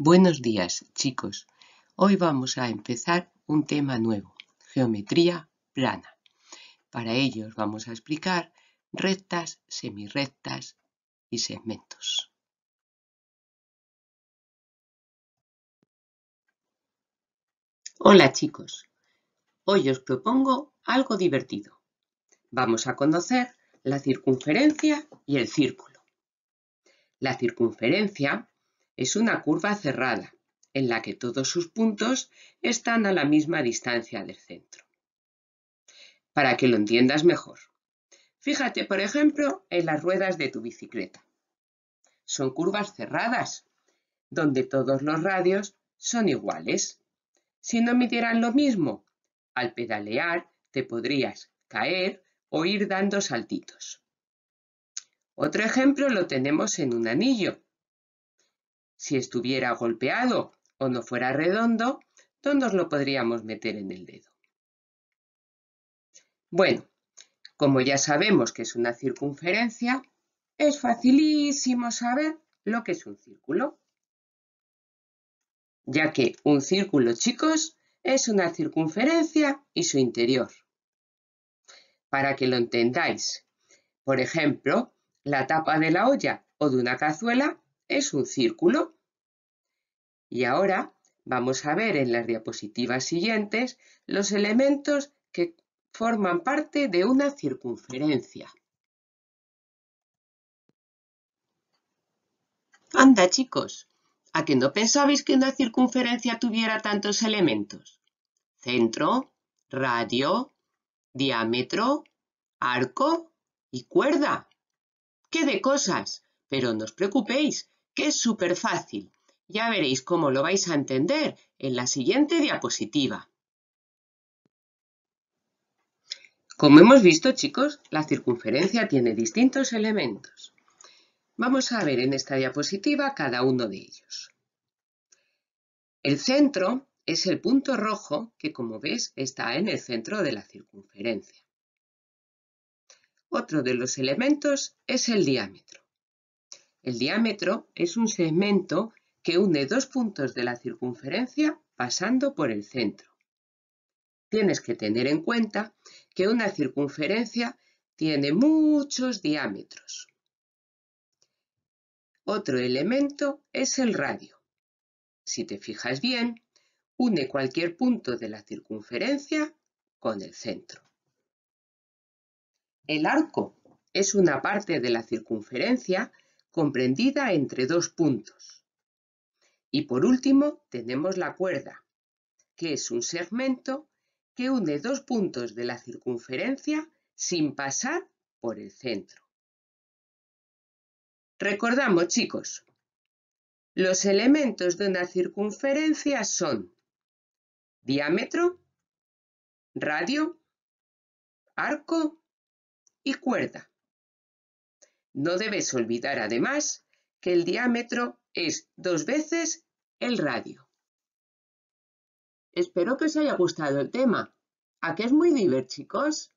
Buenos días chicos, hoy vamos a empezar un tema nuevo, geometría plana. Para ello os vamos a explicar rectas, semirectas y segmentos. Hola chicos, hoy os propongo algo divertido. Vamos a conocer la circunferencia y el círculo. La circunferencia es una curva cerrada, en la que todos sus puntos están a la misma distancia del centro. Para que lo entiendas mejor, fíjate, por ejemplo, en las ruedas de tu bicicleta. Son curvas cerradas, donde todos los radios son iguales. Si no midieran lo mismo, al pedalear te podrías caer o ir dando saltitos. Otro ejemplo lo tenemos en un anillo, si estuviera golpeado o no fuera redondo, todos lo podríamos meter en el dedo. Bueno, como ya sabemos que es una circunferencia, es facilísimo saber lo que es un círculo. Ya que un círculo, chicos, es una circunferencia y su interior. Para que lo entendáis, por ejemplo, la tapa de la olla o de una cazuela es un círculo y ahora vamos a ver en las diapositivas siguientes los elementos que forman parte de una circunferencia. Anda, chicos, ¿a que no pensabais que una circunferencia tuviera tantos elementos? Centro, radio, diámetro, arco y cuerda. ¡Qué de cosas! Pero no os preocupéis, que es súper fácil. Ya veréis cómo lo vais a entender en la siguiente diapositiva. Como hemos visto, chicos, la circunferencia tiene distintos elementos. Vamos a ver en esta diapositiva cada uno de ellos. El centro es el punto rojo que, como ves, está en el centro de la circunferencia. Otro de los elementos es el diámetro. El diámetro es un segmento que une dos puntos de la circunferencia pasando por el centro. Tienes que tener en cuenta que una circunferencia tiene muchos diámetros. Otro elemento es el radio. Si te fijas bien, une cualquier punto de la circunferencia con el centro. El arco es una parte de la circunferencia comprendida entre dos puntos. Y por último tenemos la cuerda, que es un segmento que une dos puntos de la circunferencia sin pasar por el centro. Recordamos, chicos, los elementos de una circunferencia son diámetro, radio, arco y cuerda. No debes olvidar además que el diámetro es dos veces el radio. Espero que os haya gustado el tema. ¿A que es muy divertido, chicos?